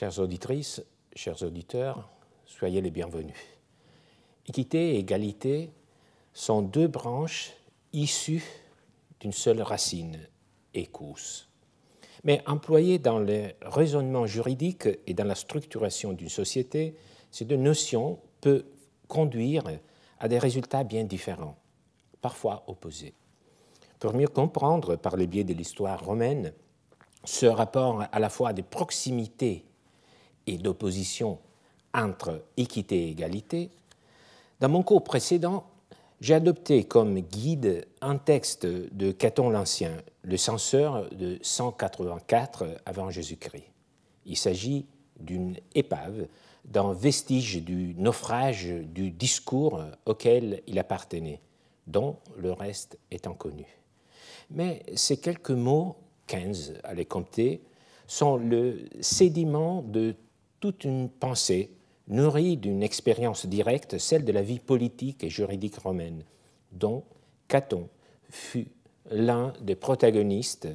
Chères auditrices, chers auditeurs, soyez les bienvenus. Équité et égalité sont deux branches issues d'une seule racine, écousse. Mais employées dans le raisonnement juridique et dans la structuration d'une société, ces deux notions peuvent conduire à des résultats bien différents, parfois opposés. Pour mieux comprendre, par le biais de l'histoire romaine, ce rapport à la fois de proximité et d'opposition entre équité et égalité, dans mon cours précédent, j'ai adopté comme guide un texte de Caton l'Ancien, le censeur de 184 avant Jésus-Christ. Il s'agit d'une épave, d'un vestige du naufrage du discours auquel il appartenait, dont le reste est inconnu. Mais ces quelques mots, 15 à les compter, sont le sédiment de toute une pensée nourrie d'une expérience directe, celle de la vie politique et juridique romaine, dont Caton fut l'un des protagonistes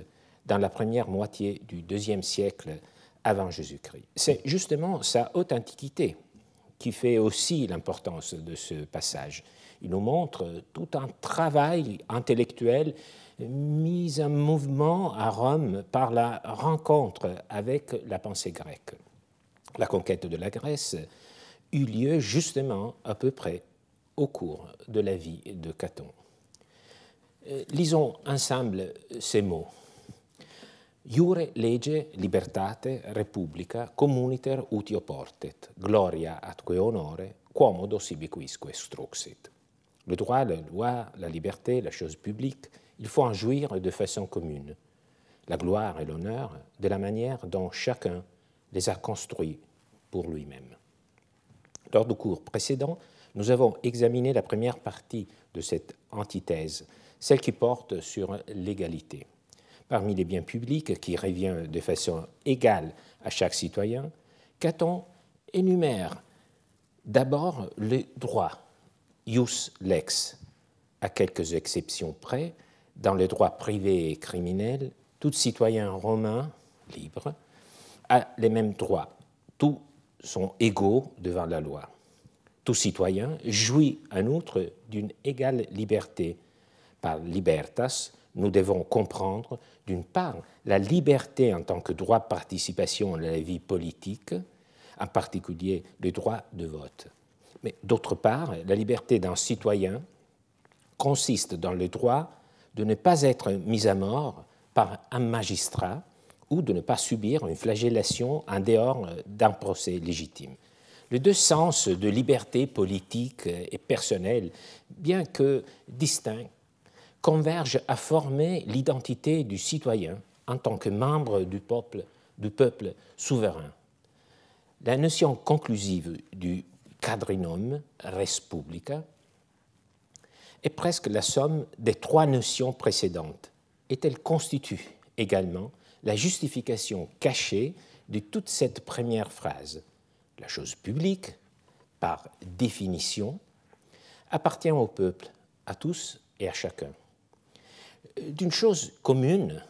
dans la première moitié du deuxième siècle avant Jésus-Christ. C'est justement sa haute antiquité qui fait aussi l'importance de ce passage. Il nous montre tout un travail intellectuel mis en mouvement à Rome par la rencontre avec la pensée grecque la conquête de la Grèce eut lieu justement à peu près au cours de la vie de Caton. Euh, lisons ensemble ces mots. Jure lege libertate republica communiter uti portet, gloria atque honore, quomodo sibiquisque struxit. Le droit, la loi, la liberté, la chose publique, il faut en jouir de façon commune. La gloire et l'honneur de la manière dont chacun les a construits pour lui-même. Lors du cours précédent, nous avons examiné la première partie de cette antithèse, celle qui porte sur l'égalité. Parmi les biens publics qui revient de façon égale à chaque citoyen, Caton énumère d'abord le droit, ius lex, à quelques exceptions près, dans le droit privé et criminel, tout citoyen romain libre a les mêmes droits. Tous sont égaux devant la loi. Tout citoyen jouit en outre d'une égale liberté. Par libertas, nous devons comprendre, d'une part, la liberté en tant que droit de participation à la vie politique, en particulier le droit de vote. Mais d'autre part, la liberté d'un citoyen consiste dans le droit de ne pas être mis à mort par un magistrat ou de ne pas subir une flagellation en dehors euh, d'un procès légitime. Les deux sens de liberté politique et personnelle, bien que distincts, convergent à former l'identité du citoyen en tant que membre du peuple, du peuple souverain. La notion conclusive du quadrinome, res publica, est presque la somme des trois notions précédentes, et elle constitue également la justification cachée de toute cette première phrase. La chose publique, par définition, appartient au peuple, à tous et à chacun. D'une chose commune,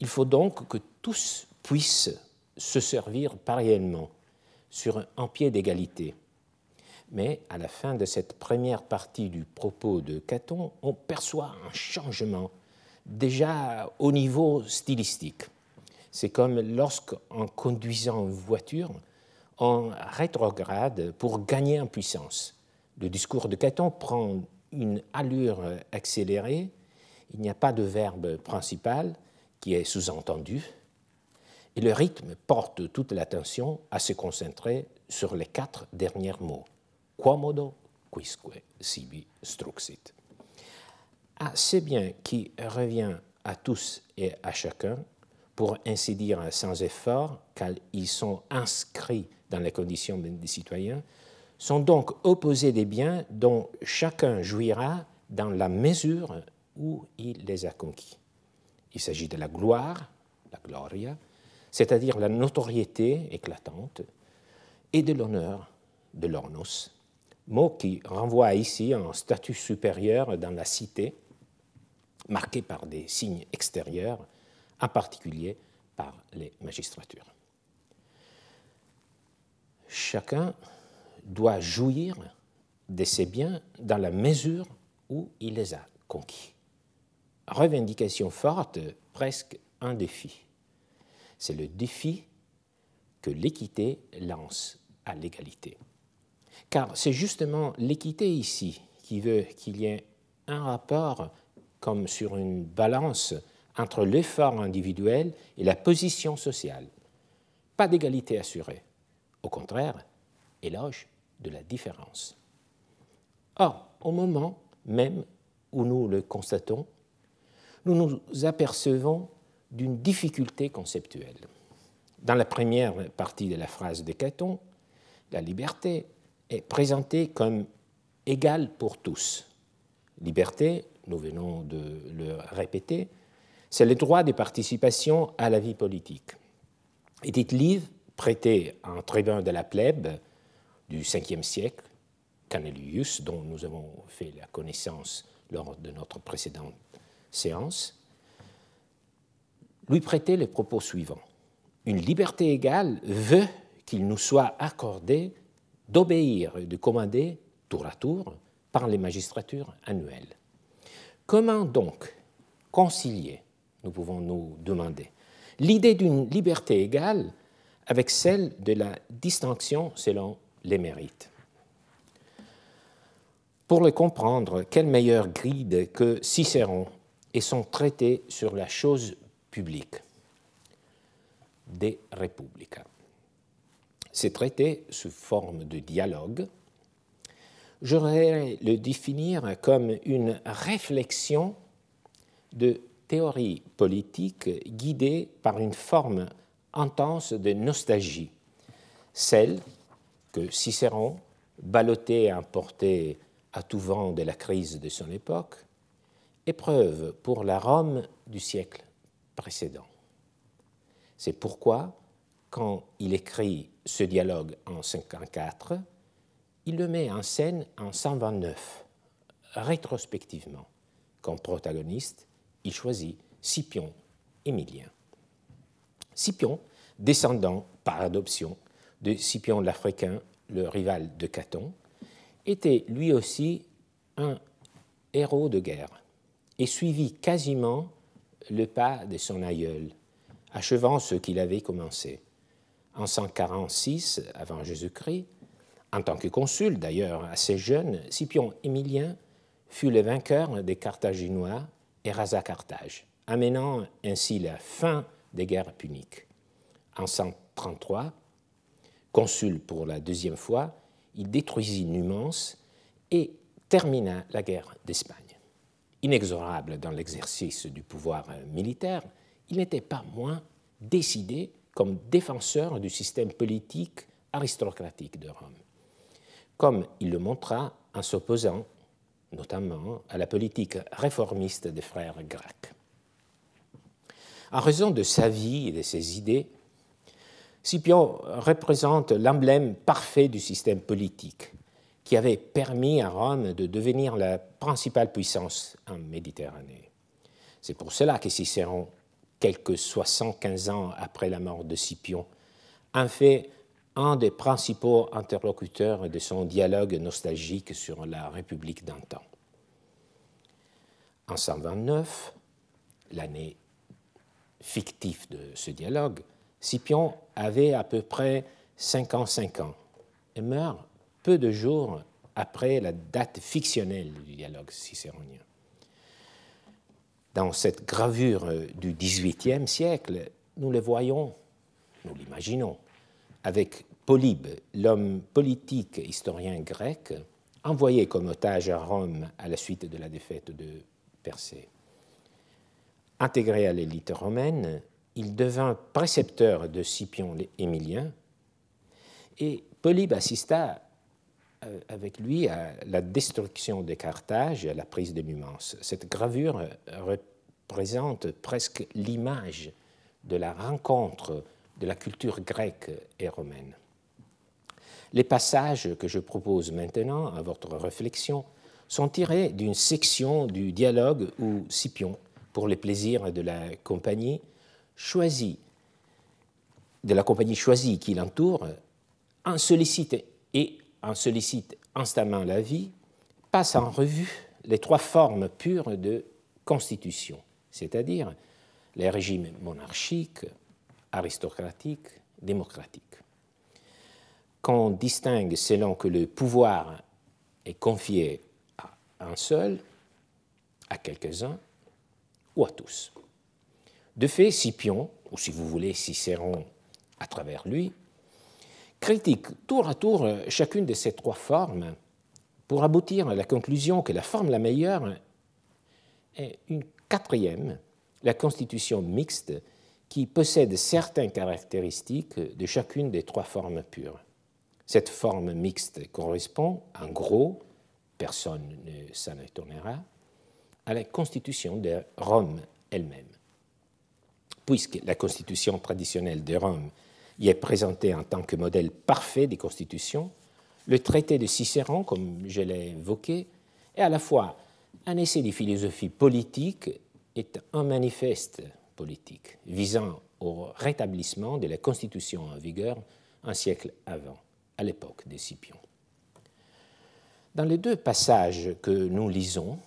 il faut donc que tous puissent se servir parallèlement, sur un pied d'égalité. Mais à la fin de cette première partie du propos de Caton, on perçoit un changement déjà au niveau stylistique. C'est comme lorsqu'en conduisant une voiture, on rétrograde pour gagner en puissance. Le discours de Caton prend une allure accélérée, il n'y a pas de verbe principal qui est sous-entendu, et le rythme porte toute l'attention à se concentrer sur les quatre derniers mots. Quomodo quisque sibi struxit à ce bien qui revient à tous et à chacun, pour ainsi dire sans effort, car ils sont inscrits dans les conditions des citoyens, sont donc opposés des biens dont chacun jouira dans la mesure où il les a conquis. Il s'agit de la gloire, la gloria, c'est-à-dire la notoriété éclatante, et de l'honneur, de l'ornos, mot qui renvoie ici à un statut supérieur dans la cité, marquée par des signes extérieurs, en particulier par les magistratures. Chacun doit jouir de ses biens dans la mesure où il les a conquis. Revendication forte, presque un défi. C'est le défi que l'équité lance à l'égalité. Car c'est justement l'équité ici qui veut qu'il y ait un rapport comme sur une balance entre l'effort individuel et la position sociale. Pas d'égalité assurée. Au contraire, éloge de la différence. Or, au moment même où nous le constatons, nous nous apercevons d'une difficulté conceptuelle. Dans la première partie de la phrase de Caton, la liberté est présentée comme égale pour tous. Liberté nous venons de le répéter, c'est le droit de participation à la vie politique. Edith Livre, prêtée à un tribun de la plèbe du Ve siècle, Canelius, dont nous avons fait la connaissance lors de notre précédente séance, lui prêtait les propos suivants. Une liberté égale veut qu'il nous soit accordé d'obéir et de commander, tour à tour, par les magistratures annuelles. Comment donc concilier, nous pouvons nous demander, l'idée d'une liberté égale avec celle de la distinction selon les mérites Pour le comprendre, quelle meilleur guide que Cicéron et son traité sur la chose publique des Republica. Ces traités, sous forme de dialogue, j'aurais le définir comme une réflexion de théorie politique guidée par une forme intense de nostalgie, celle que Cicéron, ballotté et importé à tout vent de la crise de son époque, épreuve pour la Rome du siècle précédent. C'est pourquoi, quand il écrit ce dialogue en 54, il le met en scène en 129, rétrospectivement. Comme protagoniste, il choisit Scipion Émilien. Scipion, descendant par adoption de Scipion l'Africain, le rival de Caton, était lui aussi un héros de guerre et suivit quasiment le pas de son aïeul, achevant ce qu'il avait commencé. En 146 avant Jésus-Christ, en tant que consul, d'ailleurs, assez jeune, Scipion Émilien fut le vainqueur des Carthaginois et rasa Carthage, amenant ainsi la fin des guerres puniques. En 133, consul pour la deuxième fois, il détruisit Numance et termina la guerre d'Espagne. Inexorable dans l'exercice du pouvoir militaire, il n'était pas moins décidé comme défenseur du système politique aristocratique de Rome comme il le montra en s'opposant notamment à la politique réformiste des frères grecs. En raison de sa vie et de ses idées, Scipion représente l'emblème parfait du système politique qui avait permis à Rome de devenir la principale puissance en Méditerranée. C'est pour cela que Cicéron, quelques 75 ans après la mort de Scipion, en fait un des principaux interlocuteurs de son dialogue nostalgique sur la République d'antan. En 129, l'année fictive de ce dialogue, Scipion avait à peu près 55 ans et meurt peu de jours après la date fictionnelle du dialogue cicéronien. Dans cette gravure du XVIIIe siècle, nous le voyons, nous l'imaginons, avec Polybe, l'homme politique historien grec, envoyé comme otage à Rome à la suite de la défaite de Persée. Intégré à l'élite romaine, il devint précepteur de Scipion Émilien et Polybe assista euh, avec lui à la destruction de Carthage et à la prise de Numance. Cette gravure représente presque l'image de la rencontre de la culture grecque et romaine. Les passages que je propose maintenant à votre réflexion sont tirés d'une section du dialogue où Scipion, pour les plaisirs de la compagnie, choisit, de la compagnie choisie qui l'entoure, en sollicite et en sollicite instamment la vie, passe en revue les trois formes pures de constitution, c'est-à-dire les régimes monarchiques, aristocratique, démocratique. qu'on distingue selon que le pouvoir est confié à un seul, à quelques-uns ou à tous. De fait, Scipion, ou si vous voulez Cicéron à travers lui, critique tour à tour euh, chacune de ces trois formes pour aboutir à la conclusion que la forme la meilleure est une quatrième, la constitution mixte qui possède certaines caractéristiques de chacune des trois formes pures. Cette forme mixte correspond, en gros, personne ne s'en étonnera, à la constitution de Rome elle-même. Puisque la constitution traditionnelle de Rome y est présentée en tant que modèle parfait des constitutions, le traité de Cicéron, comme je l'ai évoqué, est à la fois un essai de philosophie politique et un manifeste politique visant au rétablissement de la Constitution en vigueur un siècle avant, à l'époque des Scipions. Dans les deux passages que nous lisons,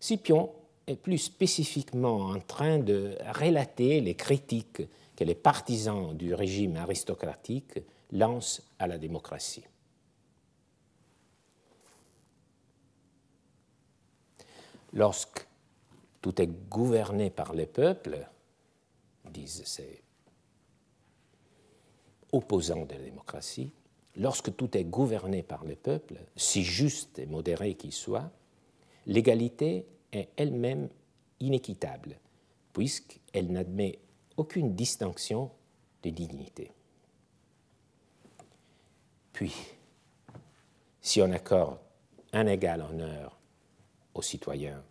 Scipion est plus spécifiquement en train de relater les critiques que les partisans du régime aristocratique lancent à la démocratie. Lorsque tout est gouverné par les peuples, disent ces opposants de la démocratie. Lorsque tout est gouverné par le peuple, si juste et modéré qu'il soit, l'égalité est elle-même inéquitable, puisqu'elle n'admet aucune distinction de dignité. Puis, si on accorde un égal honneur aux citoyens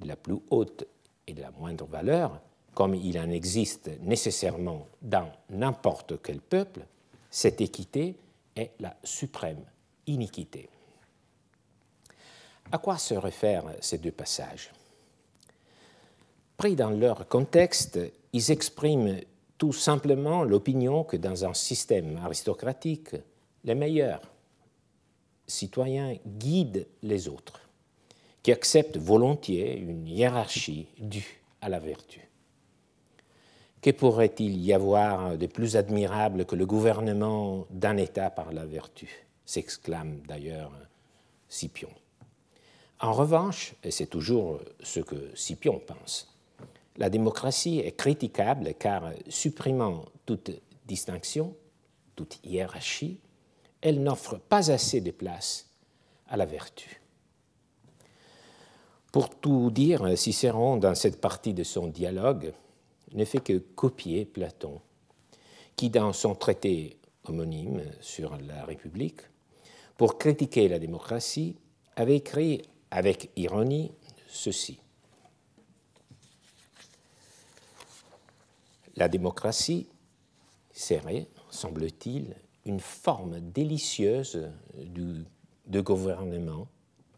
de la plus haute et de la moindre valeur, comme il en existe nécessairement dans n'importe quel peuple, cette équité est la suprême iniquité. À quoi se réfèrent ces deux passages Pris dans leur contexte, ils expriment tout simplement l'opinion que dans un système aristocratique, les meilleurs citoyens guident les autres qui accepte volontiers une hiérarchie due à la vertu. Que pourrait-il y avoir de plus admirable que le gouvernement d'un État par la vertu s'exclame d'ailleurs Scipion. En revanche, et c'est toujours ce que Scipion pense, la démocratie est critiquable car supprimant toute distinction, toute hiérarchie, elle n'offre pas assez de place à la vertu. Pour tout dire, Cicéron, dans cette partie de son dialogue, ne fait que copier Platon, qui, dans son traité homonyme sur la République, pour critiquer la démocratie, avait écrit avec ironie ceci. La démocratie serait, semble-t-il, une forme délicieuse de gouvernement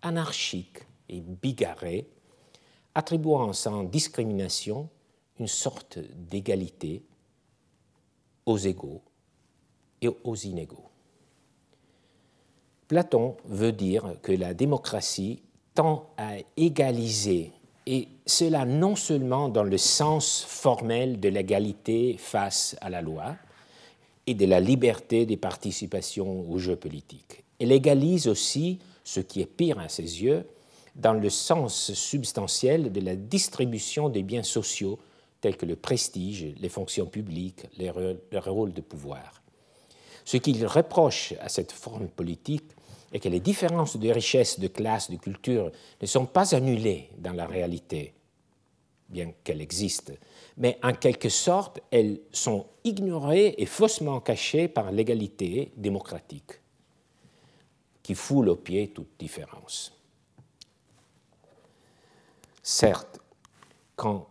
anarchique et bigarré, attribuant sans discrimination une sorte d'égalité aux égaux et aux inégaux. Platon veut dire que la démocratie tend à égaliser, et cela non seulement dans le sens formel de l'égalité face à la loi et de la liberté des participations aux jeux politiques. Elle égalise aussi, ce qui est pire à ses yeux, dans le sens substantiel de la distribution des biens sociaux tels que le prestige, les fonctions publiques, le rôle de pouvoir. Ce qu'il reproche à cette forme politique est que les différences de richesse, de classe, de culture ne sont pas annulées dans la réalité, bien qu'elles existent, mais en quelque sorte elles sont ignorées et faussement cachées par l'égalité démocratique, qui foule aux pieds toute différence. Certes, quand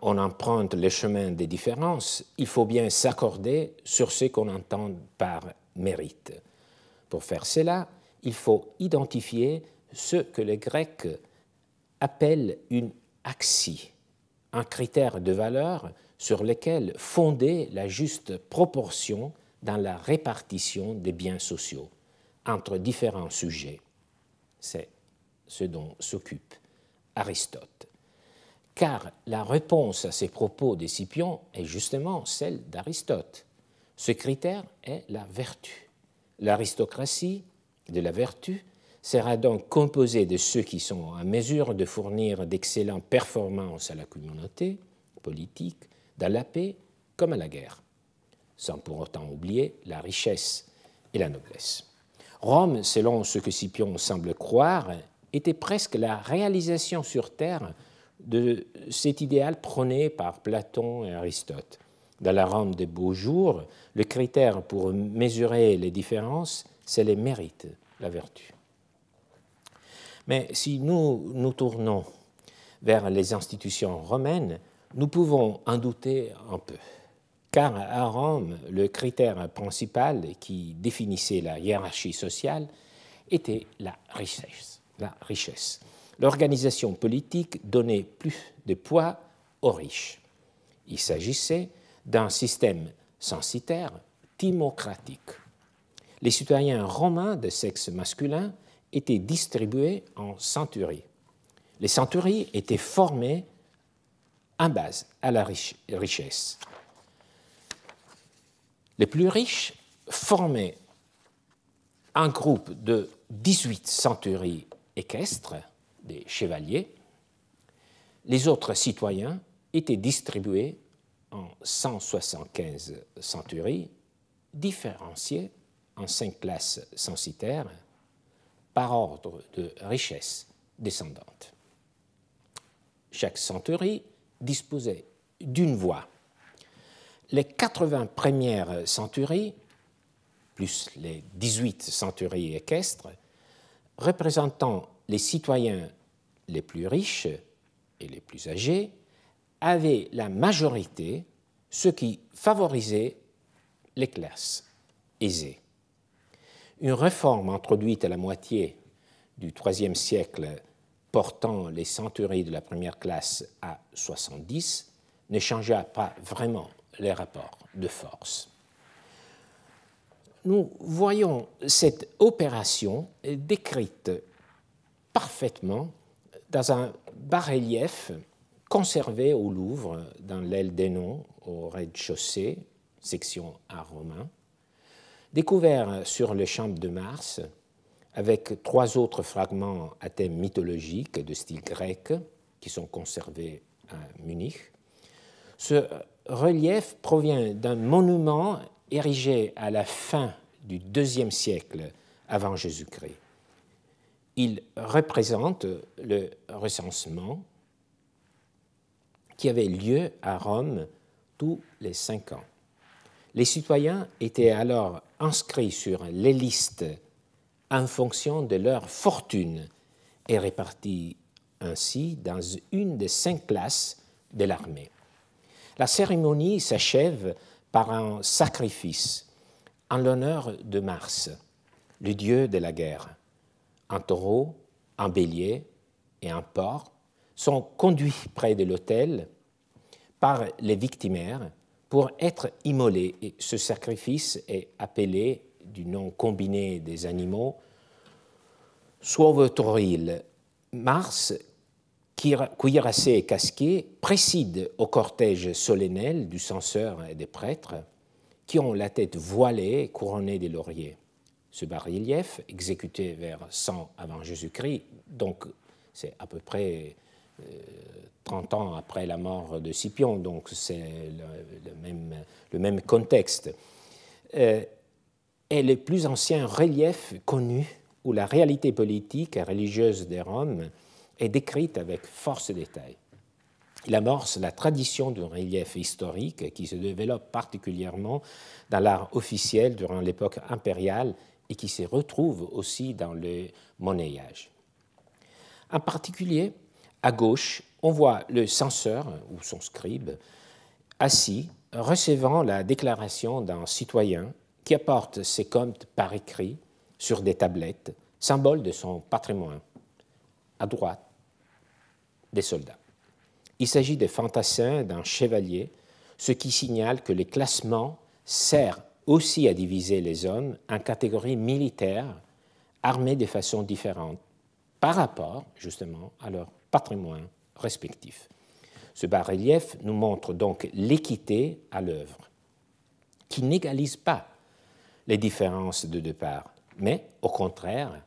on emprunte le chemin des différences, il faut bien s'accorder sur ce qu'on entend par mérite. Pour faire cela, il faut identifier ce que les Grecs appellent une axie, un critère de valeur sur lesquels fonder la juste proportion dans la répartition des biens sociaux entre différents sujets. C'est ce dont s'occupe Aristote. Car la réponse à ces propos de Scipion est justement celle d'Aristote. Ce critère est la vertu. L'aristocratie de la vertu sera donc composée de ceux qui sont en mesure de fournir d'excellentes performances à la communauté politique, à la paix comme à la guerre, sans pour autant oublier la richesse et la noblesse. Rome, selon ce que Scipion semble croire, était presque la réalisation sur Terre de cet idéal prôné par Platon et Aristote. Dans la Rome des beaux jours, le critère pour mesurer les différences, c'est les mérites, la vertu. Mais si nous nous tournons vers les institutions romaines, nous pouvons en douter un peu, car à Rome, le critère principal qui définissait la hiérarchie sociale était la richesse. La richesse. L'organisation politique donnait plus de poids aux riches. Il s'agissait d'un système censitaire timocratique. Les citoyens romains de sexe masculin étaient distribués en centuries. Les centuries étaient formées en base à la richesse. Les plus riches formaient un groupe de 18 centuries équestres, des chevaliers. Les autres citoyens étaient distribués en 175 centuries, différenciées en cinq classes censitaires par ordre de richesse descendante. Chaque centurie disposait d'une voix. Les 80 premières centuries, plus les 18 centuries équestres, représentant les citoyens les plus riches et les plus âgés, avaient la majorité, ce qui favorisait les classes aisées. Une réforme introduite à la moitié du IIIe siècle portant les centuries de la première classe à 70 ne changea pas vraiment les rapports de force. Nous voyons cette opération décrite parfaitement dans un bas-relief conservé au Louvre dans l'aile des noms au rez-de-chaussée, section art romain, découvert sur le Champ de Mars avec trois autres fragments à thème mythologique de style grec qui sont conservés à Munich. Ce relief provient d'un monument érigé à la fin du IIe siècle avant Jésus-Christ. Il représente le recensement qui avait lieu à Rome tous les cinq ans. Les citoyens étaient alors inscrits sur les listes en fonction de leur fortune est répartie ainsi dans une des cinq classes de l'armée. La cérémonie s'achève par un sacrifice en l'honneur de Mars, le dieu de la guerre. Un taureau, un bélier et un porc sont conduits près de l'autel par les victimaires pour être immolés. Et ce sacrifice est appelé du nom combiné des animaux, Suovotoril, Mars, cuirassé et casqué, préside au cortège solennel du censeur et des prêtres, qui ont la tête voilée et couronnée des lauriers. Ce bas-relief, exécuté vers 100 avant Jésus-Christ, donc c'est à peu près 30 euh, ans après la mort de Scipion, donc c'est le, même, contexte, euh, est le plus ancien relief connu où la réalité politique et religieuse des Roms est décrite avec force détail. Il amorce la tradition d'un relief historique qui se développe particulièrement dans l'art officiel durant l'époque impériale et qui se retrouve aussi dans le monnayage. En particulier, à gauche, on voit le censeur ou son scribe assis recevant la déclaration d'un citoyen qui apporte ses comptes par écrit sur des tablettes, symbole de son patrimoine, à droite des soldats. Il s'agit des fantassins d'un chevalier, ce qui signale que les classements servent aussi à diviser les hommes en catégories militaires armées de façon différente par rapport justement à leur patrimoine respectif. Ce bas-relief nous montre donc l'équité à l'œuvre, qui n'égalise pas les différences de départ, mais au contraire,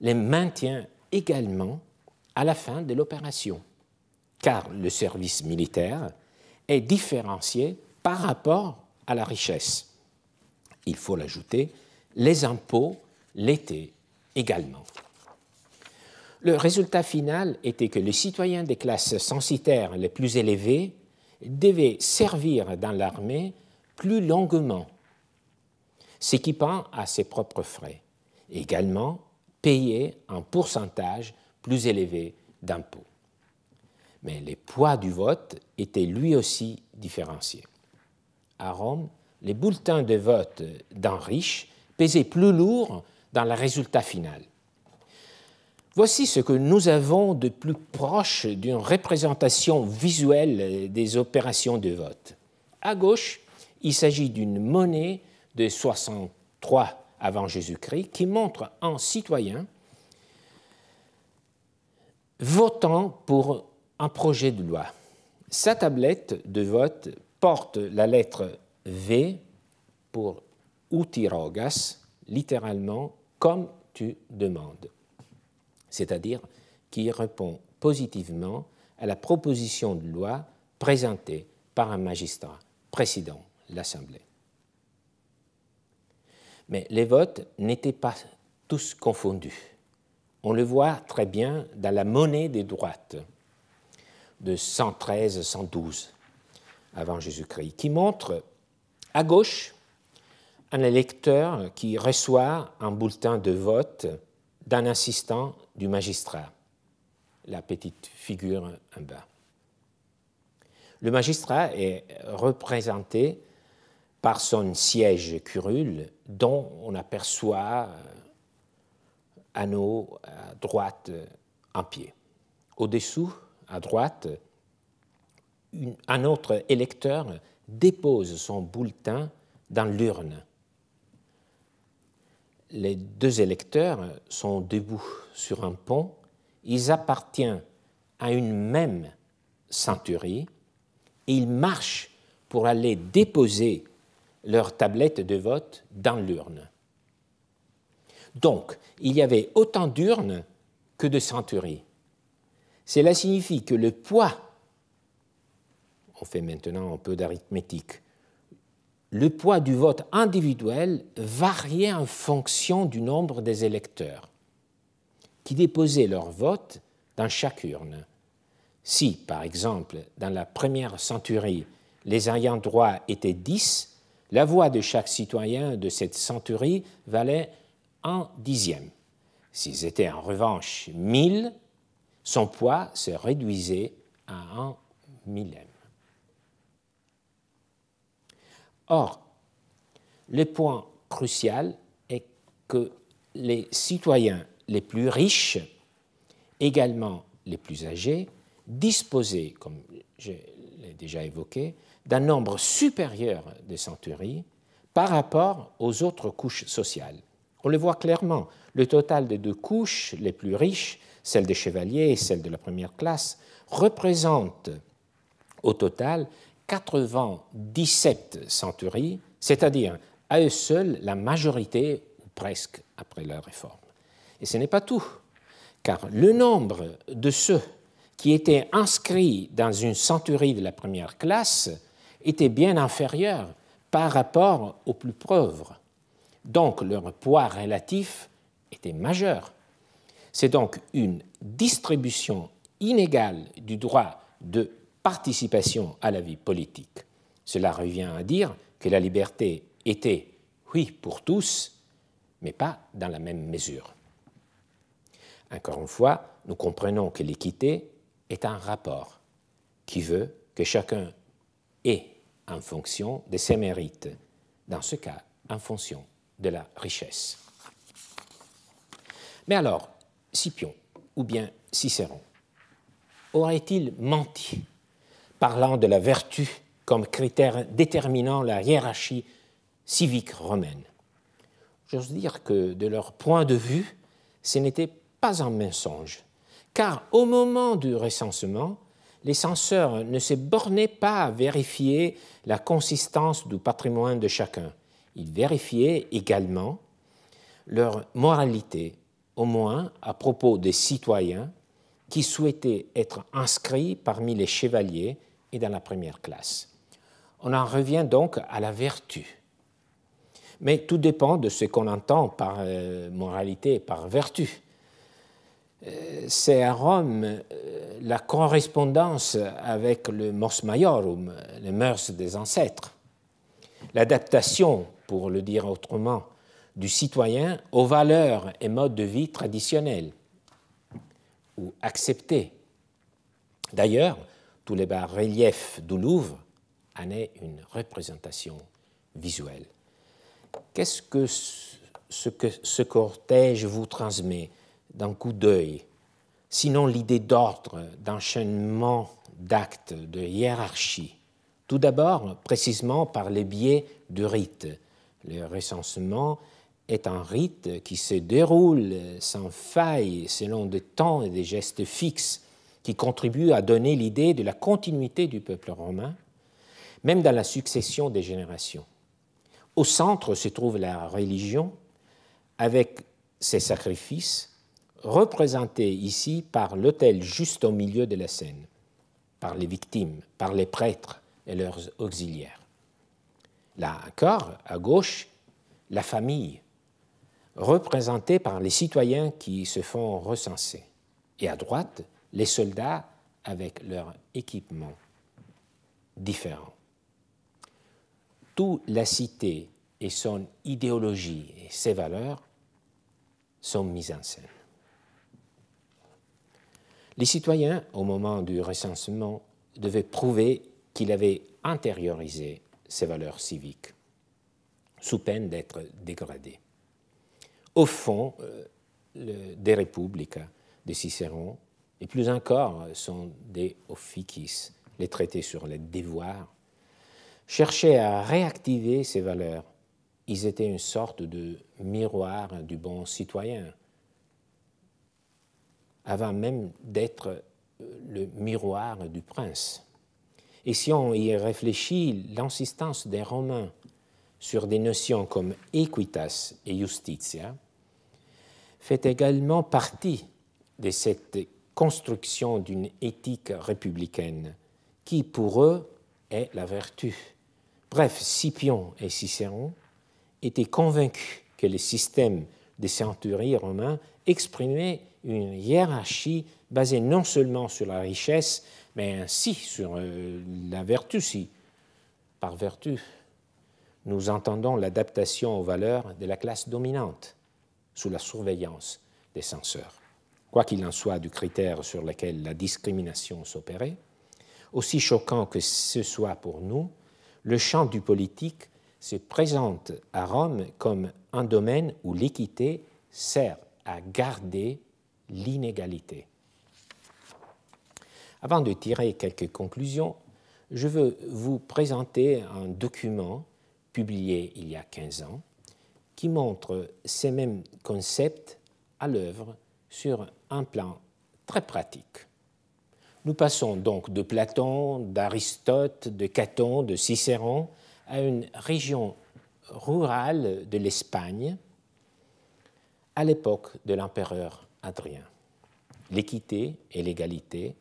les maintient également à la fin de l'opération, car le service militaire est différencié par rapport à la richesse. Il faut l'ajouter, les impôts l'étaient également. Le résultat final était que les citoyens des classes censitaires les plus élevées devaient servir dans l'armée plus longuement s'équipant à ses propres frais, également payer un pourcentage plus élevé d'impôts. Mais les poids du vote étaient lui aussi différenciés. À Rome, les bulletins de vote d'un riche pesaient plus lourd dans le résultat final. Voici ce que nous avons de plus proche d'une représentation visuelle des opérations de vote. À gauche, il s'agit d'une monnaie de 63 avant Jésus-Christ, qui montre un citoyen votant pour un projet de loi. Sa tablette de vote porte la lettre V pour utirogas, littéralement comme tu demandes, c'est-à-dire qui répond positivement à la proposition de loi présentée par un magistrat précédant l'Assemblée. Mais les votes n'étaient pas tous confondus. On le voit très bien dans la monnaie des droites de 113-112 avant Jésus-Christ, qui montre à gauche un électeur qui reçoit un bulletin de vote d'un assistant du magistrat, la petite figure en bas. Le magistrat est représenté Personne siège curule, dont on aperçoit anneau euh, à droite en euh, pied. Au-dessous, à droite, un autre électeur dépose son bulletin dans l'urne. Les deux électeurs sont debout sur un pont. Ils appartiennent à une même centurie et ils marchent pour aller déposer leur tablette de vote dans l'urne. Donc, il y avait autant d'urnes que de centuries. Cela signifie que le poids, on fait maintenant un peu d'arithmétique, le poids du vote individuel variait en fonction du nombre des électeurs qui déposaient leur vote dans chaque urne. Si, par exemple, dans la première centurie, les ayants droit étaient 10, la voix de chaque citoyen de cette centurie valait un dixième. S'ils étaient en revanche mille, son poids se réduisait à un millième. Or, le point crucial est que les citoyens les plus riches, également les plus âgés, disposer, comme je l'ai déjà évoqué, d'un nombre supérieur de centuries par rapport aux autres couches sociales. On le voit clairement, le total des deux couches les plus riches, celle des chevaliers et celle de la première classe, représente au total 97 centuries, c'est-à-dire à eux seuls la majorité, ou presque, après la réforme. Et ce n'est pas tout, car le nombre de ceux qui étaient inscrits dans une centurie de la première classe étaient bien inférieurs par rapport aux plus pauvres. Donc leur poids relatif était majeur. C'est donc une distribution inégale du droit de participation à la vie politique. Cela revient à dire que la liberté était, oui, pour tous, mais pas dans la même mesure. Encore une fois, nous comprenons que l'équité est un rapport qui veut que chacun ait en fonction de ses mérites, dans ce cas en fonction de la richesse. Mais alors, Scipion ou bien Cicéron aurait-il menti parlant de la vertu comme critère déterminant la hiérarchie civique romaine J'ose dire que de leur point de vue, ce n'était pas un mensonge, car au moment du recensement, les censeurs ne se bornaient pas à vérifier la consistance du patrimoine de chacun. Ils vérifiaient également leur moralité, au moins à propos des citoyens qui souhaitaient être inscrits parmi les chevaliers et dans la première classe. On en revient donc à la vertu. Mais tout dépend de ce qu'on entend par euh, moralité et par vertu. Euh, c'est à Rome euh, la correspondance avec le mors majorum, les mœurs des ancêtres, l'adaptation, pour le dire autrement, du citoyen aux valeurs et modes de vie traditionnels ou acceptés. D'ailleurs, tous les bas-reliefs du Louvre en est une représentation visuelle. quest ce, que ce cortège vous transmet d'un coup d'œil. Sinon, l'idée d'ordre, d'enchaînement d'actes, de hiérarchie. Tout d'abord, précisément par les biais du rite. Le recensement est un rite qui se déroule sans faille, selon des temps et des gestes fixes, qui contribuent à donner l'idée de la continuité du peuple romain, même dans la succession des générations. Au centre se trouve la religion, avec ses sacrifices, représenté ici par l'hôtel juste au milieu de la scène, par les victimes, par les prêtres et leurs auxiliaires. Là encore, à gauche, la famille, représentée par les citoyens qui se font recenser, et à droite, les soldats avec leur équipement différent. Toute la cité et son idéologie et ses valeurs sont mises en scène. Les citoyens, au moment du recensement, devaient prouver qu'ils avaient intériorisé ces valeurs civiques, sous peine d'être dégradés. Au fond, euh, des républiques de Cicéron, et plus encore euh, sont des officis, les traités sur les devoirs, cherchaient à réactiver ces valeurs. Ils étaient une sorte de miroir du bon citoyen, avant même d'être euh, le miroir du prince. Et si on y réfléchit, l'insistance des Romains sur des notions comme equitas et justitia fait également partie de cette construction d'une éthique républicaine qui, pour eux, est la vertu. Bref, Scipion et Cicéron étaient convaincus que le système des centuries romains exprimait une hiérarchie basée non seulement sur la richesse, mais aussi sur euh, la vertu. Si, par vertu, nous entendons l'adaptation aux valeurs de la classe dominante sous la surveillance des censeurs. Quoi qu'il en soit du critère sur lequel la discrimination s'opérait, aussi choquant que ce soit pour nous, le champ du politique se présente à Rome comme un domaine où l'équité sert à garder l'inégalité. Avant de tirer quelques conclusions, je veux vous présenter un document publié il y a 15 ans qui montre ces mêmes concepts à l'œuvre sur un plan très pratique. Nous passons donc de Platon, d'Aristote, de Caton, de Cicéron, à une région rurale de l'Espagne à l'époque de l'empereur Adrien. L'équité et l'égalité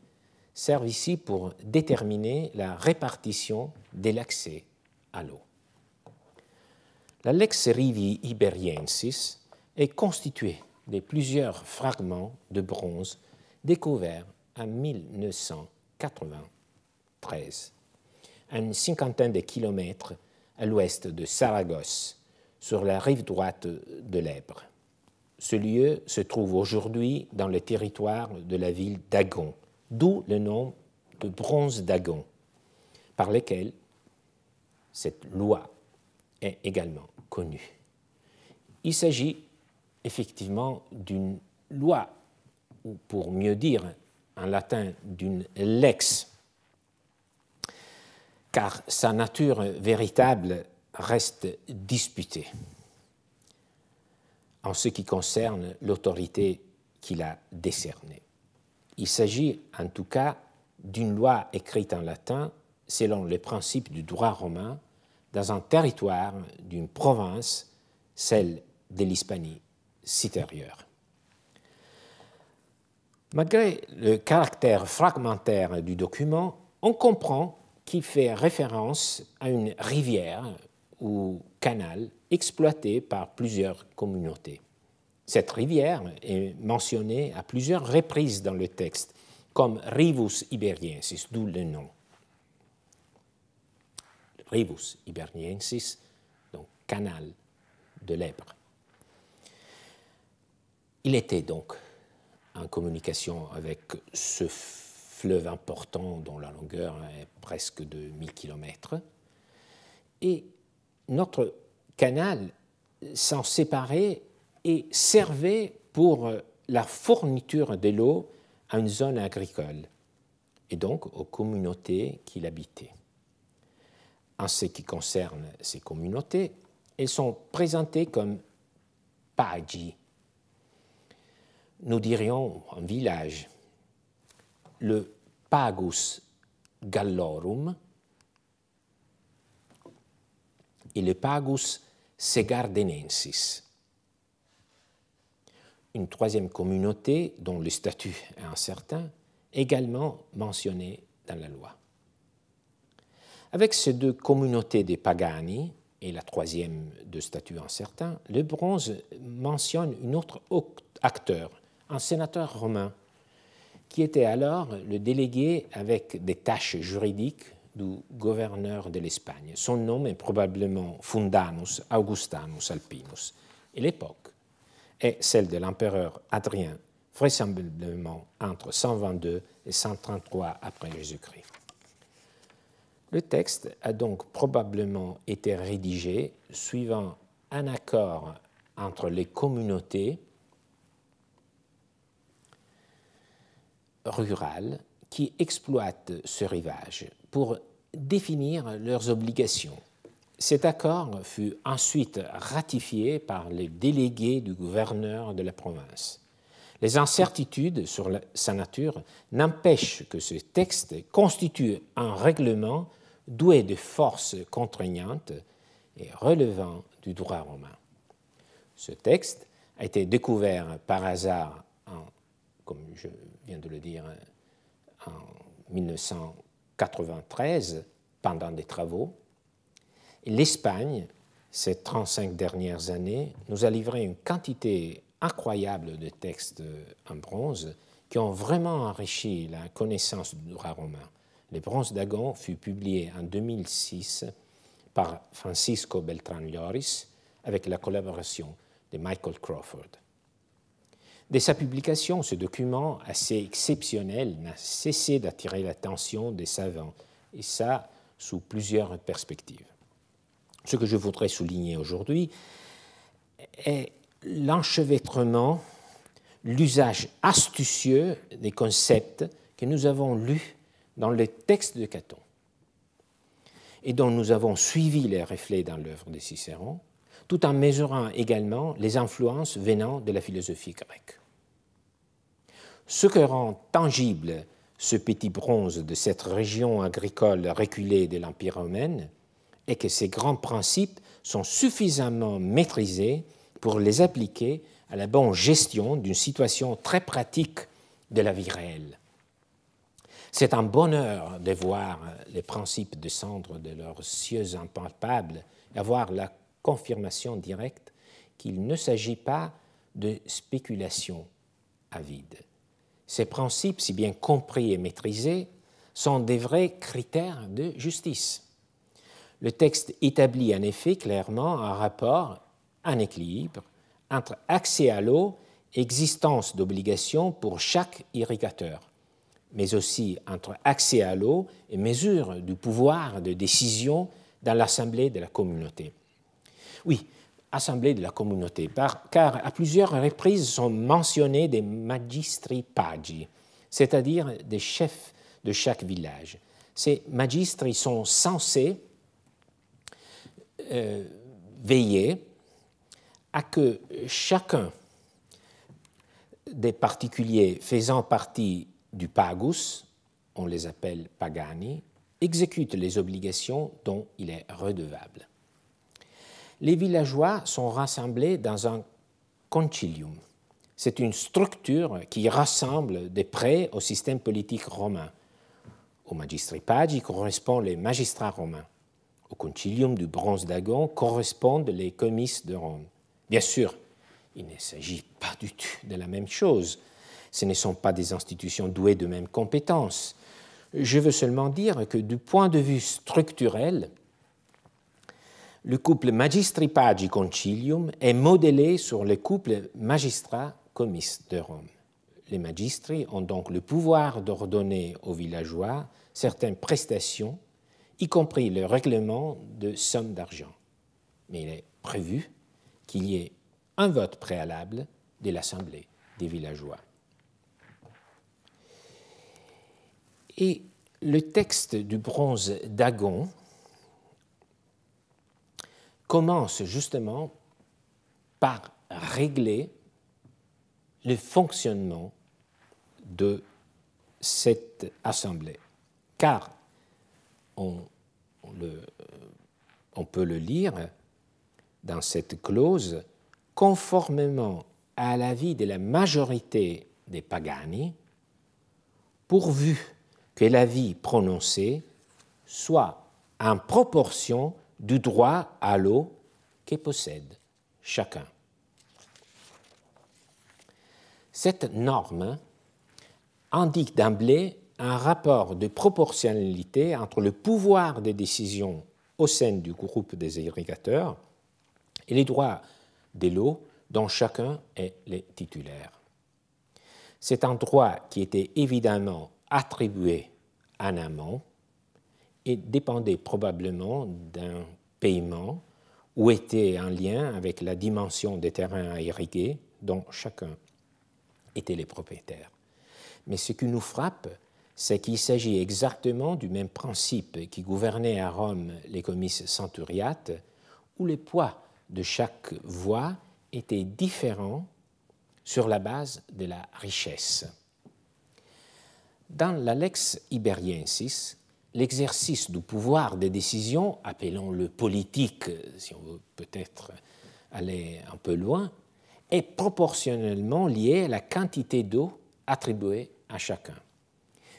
servent ici pour déterminer la répartition de l'accès à l'eau. La Lex Rivi Iberiensis est constituée de plusieurs fragments de bronze découverts en 1993 à une cinquantaine de kilomètres à l'ouest de Saragosse, sur la rive droite de l'Èbre. Ce lieu se trouve aujourd'hui dans le territoire de la ville d'Agon, d'où le nom de bronze d'Agon, par lequel cette loi est également connue. Il s'agit effectivement d'une loi, ou pour mieux dire en latin d'une lex car sa nature véritable reste disputée en ce qui concerne l'autorité qu'il a décernée. Il s'agit en tout cas d'une loi écrite en latin selon les principes du droit romain dans un territoire d'une province, celle de l'Hispanie supérieure. Malgré le caractère fragmentaire du document, on comprend qui fait référence à une rivière ou canal exploité par plusieurs communautés. Cette rivière est mentionnée à plusieurs reprises dans le texte, comme Rivus iberiensis, d'où le nom. Rivus iberiensis, donc canal de l'Èbre. Il était donc en communication avec ce fleuve important dont la longueur est presque de 1000 km. Et notre canal s'en séparait et servait pour euh, la fourniture de l'eau à une zone agricole et donc aux communautés qui l'habitaient. En ce qui concerne ces communautés, elles sont présentées comme Paji. Nous dirions un village. Le Pagus Gallorum et le Pagus Segardenensis. Une troisième communauté dont le statut est incertain, également mentionnée dans la loi. Avec ces deux communautés des Pagani et la troisième de statut incertain, le bronze mentionne un autre acteur, un sénateur romain, qui était alors le délégué avec des tâches juridiques du gouverneur de l'Espagne. Son nom est probablement Fundanus Augustanus Alpinus. Et l'époque est celle de l'empereur Adrien, vraisemblablement entre 122 et 133 après Jésus-Christ. Le texte a donc probablement été rédigé suivant un accord entre les communautés rurales qui exploitent ce rivage pour définir leurs obligations. Cet accord fut ensuite ratifié par les délégués du gouverneur de la province. Les incertitudes sur sa nature n'empêchent que ce texte constitue un règlement doué de forces contraignantes et relevant du droit romain. Ce texte a été découvert par hasard en, comme je vient de le dire, hein, en 1993, pendant des travaux. L'Espagne, ces 35 dernières années, nous a livré une quantité incroyable de textes en bronze qui ont vraiment enrichi la connaissance du droit romain. Les bronzes d'Agon fut publié en 2006 par Francisco Beltran Lloris avec la collaboration de Michael Crawford. Dès sa publication, ce document assez exceptionnel n'a cessé d'attirer l'attention des savants, et ça sous plusieurs perspectives. Ce que je voudrais souligner aujourd'hui est l'enchevêtrement, l'usage astucieux des concepts que nous avons lus dans les textes de Caton et dont nous avons suivi les reflets dans l'œuvre de Cicéron, tout en mesurant également les influences venant de la philosophie grecque. Ce que rend tangible ce petit bronze de cette région agricole reculée de l'Empire romain est que ces grands principes sont suffisamment maîtrisés pour les appliquer à la bonne gestion d'une situation très pratique de la vie réelle. C'est un bonheur de voir les principes descendre de leurs cieux impalpables et avoir la confirmation directe qu'il ne s'agit pas de spéculation avide. Ces principes, si bien compris et maîtrisés, sont des vrais critères de justice. Le texte établit en effet clairement un rapport, un équilibre, entre accès à l'eau, existence d'obligations pour chaque irrigateur, mais aussi entre accès à l'eau et mesure du pouvoir de décision dans l'assemblée de la communauté. Oui, assemblée de la communauté, car à plusieurs reprises sont mentionnés des magistri pagi, c'est-à-dire des chefs de chaque village. Ces magistri sont censés euh, veiller à que chacun des particuliers faisant partie du pagus, on les appelle pagani, exécute les obligations dont il est redevable les villageois sont rassemblés dans un concilium. C'est une structure qui rassemble des prêts au système politique romain. Au magistrat, il correspondent les magistrats romains. Au concilium du bronze dagon correspondent les comices de Rome. Bien sûr, il ne s'agit pas du tout de la même chose. Ce ne sont pas des institutions douées de mêmes compétences. Je veux seulement dire que du point de vue structurel, le couple magistri-pagi concilium est modélé sur le couple magistrat-commis de Rome. Les magistri ont donc le pouvoir d'ordonner aux villageois certaines prestations, y compris le règlement de sommes d'argent. Mais il est prévu qu'il y ait un vote préalable de l'Assemblée des villageois. Et le texte du bronze d'Agon, commence justement par régler le fonctionnement de cette assemblée. Car on, euh, on peut le lire dans cette clause, conformément à l'avis de la majorité des Pagani, pourvu que l'avis prononcé soit en proportion du droit à l'eau que possède chacun. Cette norme indique d'emblée un rapport de proportionnalité entre le pouvoir des décisions au sein du groupe des irrigateurs et les droits de l'eau dont chacun est le titulaire. C'est un droit qui était évidemment attribué à amont et dépendait probablement d'un paiement ou était en lien avec la dimension des terrains à irriguer dont chacun était les propriétaires. Mais ce qui nous frappe, c'est qu'il s'agit exactement du même principe qui gouvernait à Rome les comices centuriates, où les poids de chaque voie était différent sur la base de la richesse. Dans l'Alex Iberiensis, l'exercice du pouvoir des décisions, appelons-le politique, si on veut peut-être aller un peu loin, est proportionnellement lié à la quantité d'eau attribuée à chacun.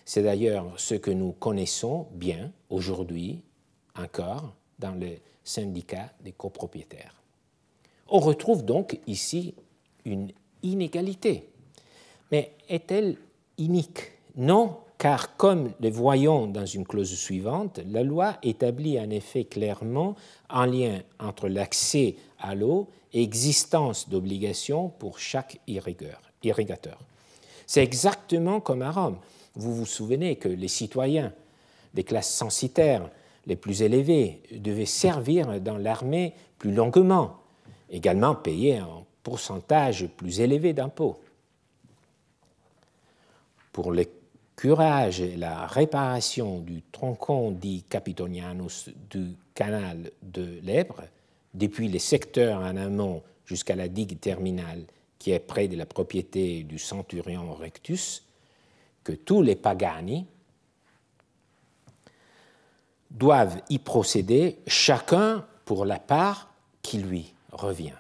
C'est d'ailleurs ce que nous connaissons bien aujourd'hui encore dans le syndicat des copropriétaires. On retrouve donc ici une inégalité. Mais est-elle unique Non, car comme le voyons dans une clause suivante, la loi établit en effet clairement un lien entre l'accès à l'eau et l'existence d'obligations pour chaque irrigateur. C'est exactement comme à Rome. Vous vous souvenez que les citoyens des classes censitaires les plus élevées devaient servir dans l'armée plus longuement, également payer un pourcentage plus élevé d'impôts. Pour les curage et la réparation du tronçon dit Capitonianus du canal de l'Èbre, depuis les secteurs en amont jusqu'à la digue terminale qui est près de la propriété du centurion Rectus, que tous les pagani doivent y procéder, chacun pour la part qui lui revient.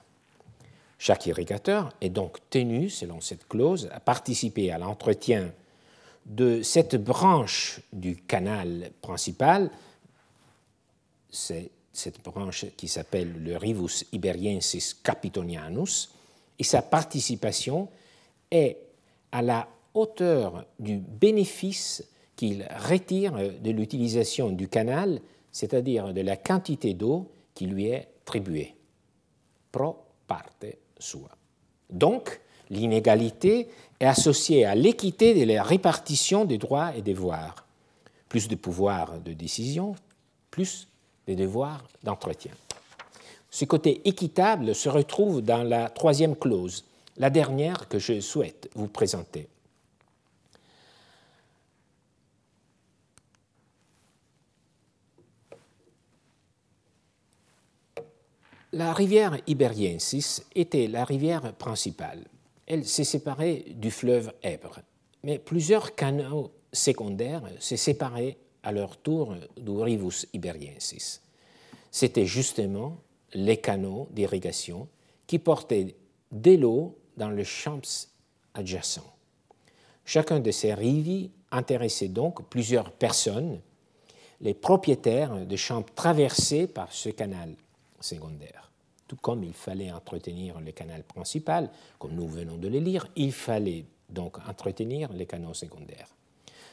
Chaque irrigateur est donc tenu, selon cette clause, à participer à l'entretien de cette branche du canal principal, c'est cette branche qui s'appelle le Rivus Iberiensis Capitonianus, et sa participation est à la hauteur du bénéfice qu'il retire de l'utilisation du canal, c'est-à-dire de la quantité d'eau qui lui est tribuée. Pro parte sua. Donc, l'inégalité est associée à l'équité de la répartition des droits et des devoirs. Plus de pouvoir de décision, plus de devoirs d'entretien. Ce côté équitable se retrouve dans la troisième clause, la dernière que je souhaite vous présenter. La rivière Iberiensis était la rivière principale elle s'est séparée du fleuve Ebre, Mais plusieurs canaux secondaires se séparaient à leur tour du Rivus iberiensis. C'était justement les canaux d'irrigation qui portaient de l'eau dans les champs adjacents. Chacun de ces rivis intéressait donc plusieurs personnes, les propriétaires de champs traversés par ce canal secondaire tout comme il fallait entretenir les canaux principaux, comme nous venons de les lire, il fallait donc entretenir les canaux secondaires.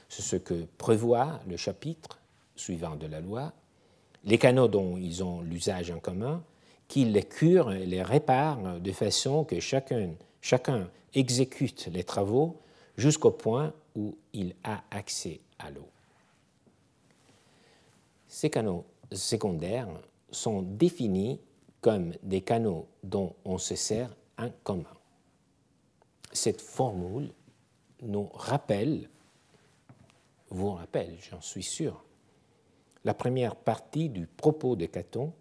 C'est ce que prévoit le chapitre suivant de la loi, les canaux dont ils ont l'usage en commun, qu'ils les curent et les réparent de façon que chacun, chacun exécute les travaux jusqu'au point où il a accès à l'eau. Ces canaux secondaires sont définis comme des canaux dont on se sert en commun. Cette formule nous rappelle, vous rappelle, j'en suis sûr, la première partie du propos de Caton,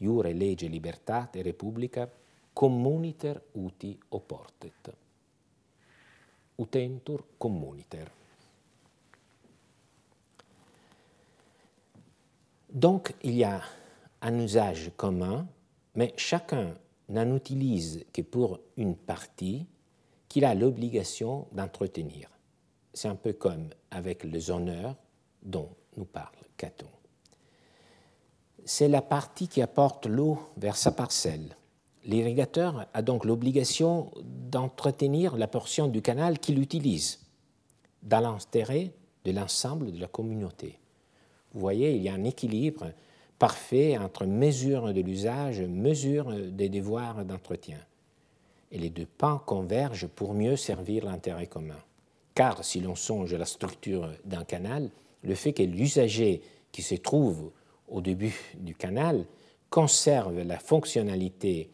Iure lege libertate republica communiter uti oportet. Utentur communiter. Donc, il y a un usage commun, mais chacun n'en utilise que pour une partie qu'il a l'obligation d'entretenir. C'est un peu comme avec les honneurs dont nous parle Caton. C'est la partie qui apporte l'eau vers sa parcelle. L'irrigateur a donc l'obligation d'entretenir la portion du canal qu'il utilise, dans l'intérêt de l'ensemble de la communauté. Vous voyez, il y a un équilibre parfait entre mesure de l'usage, mesure des devoirs d'entretien. Et les deux pans convergent pour mieux servir l'intérêt commun. Car si l'on songe à la structure d'un canal, le fait que l'usager qui se trouve au début du canal conserve la fonctionnalité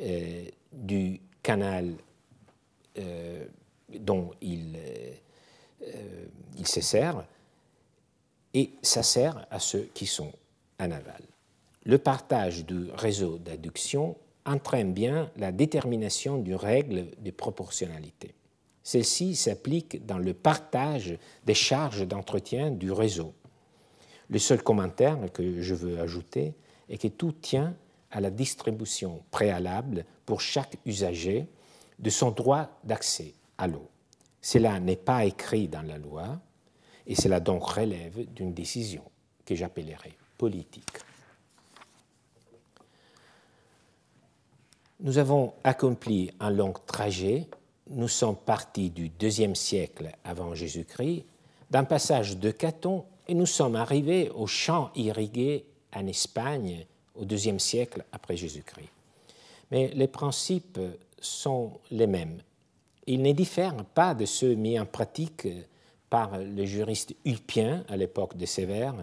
euh, du canal euh, dont il, euh, il se sert, et ça sert à ceux qui sont le partage du réseau d'adduction entraîne bien la détermination d'une règle de proportionnalité. Celle-ci s'applique dans le partage des charges d'entretien du réseau. Le seul commentaire que je veux ajouter est que tout tient à la distribution préalable pour chaque usager de son droit d'accès à l'eau. Cela n'est pas écrit dans la loi et cela donc relève d'une décision que j'appellerai nous avons accompli un long trajet. Nous sommes partis du deuxième siècle avant Jésus-Christ, d'un passage de Caton, et nous sommes arrivés aux champs irrigués en Espagne au deuxième siècle après Jésus-Christ. Mais les principes sont les mêmes. Ils ne diffèrent pas de ceux mis en pratique par le juriste Ulpien à l'époque de Sévère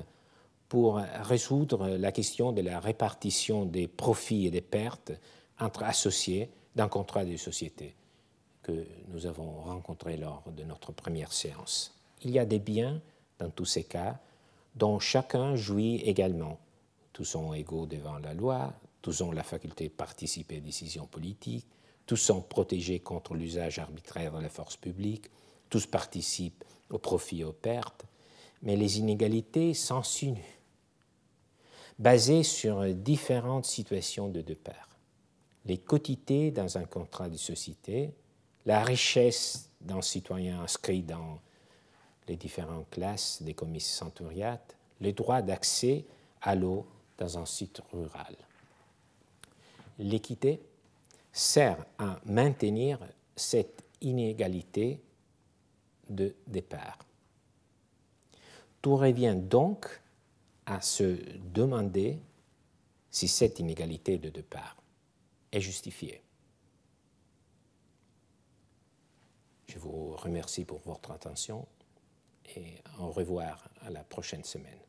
pour résoudre la question de la répartition des profits et des pertes entre associés d'un contrat de société que nous avons rencontré lors de notre première séance. Il y a des biens, dans tous ces cas, dont chacun jouit également. Tous sont égaux devant la loi, tous ont la faculté de participer à des décisions politiques, tous sont protégés contre l'usage arbitraire de la force publique, tous participent aux profits et aux pertes, mais les inégalités s'insinuent basé sur différentes situations de départ. Les quotités dans un contrat de société, la richesse d'un citoyen inscrit dans les différentes classes des commises centuriates, le droit d'accès à l'eau dans un site rural. L'équité sert à maintenir cette inégalité de départ. Tout revient donc à se demander si cette inégalité de deux parts est justifiée. Je vous remercie pour votre attention et au revoir à la prochaine semaine.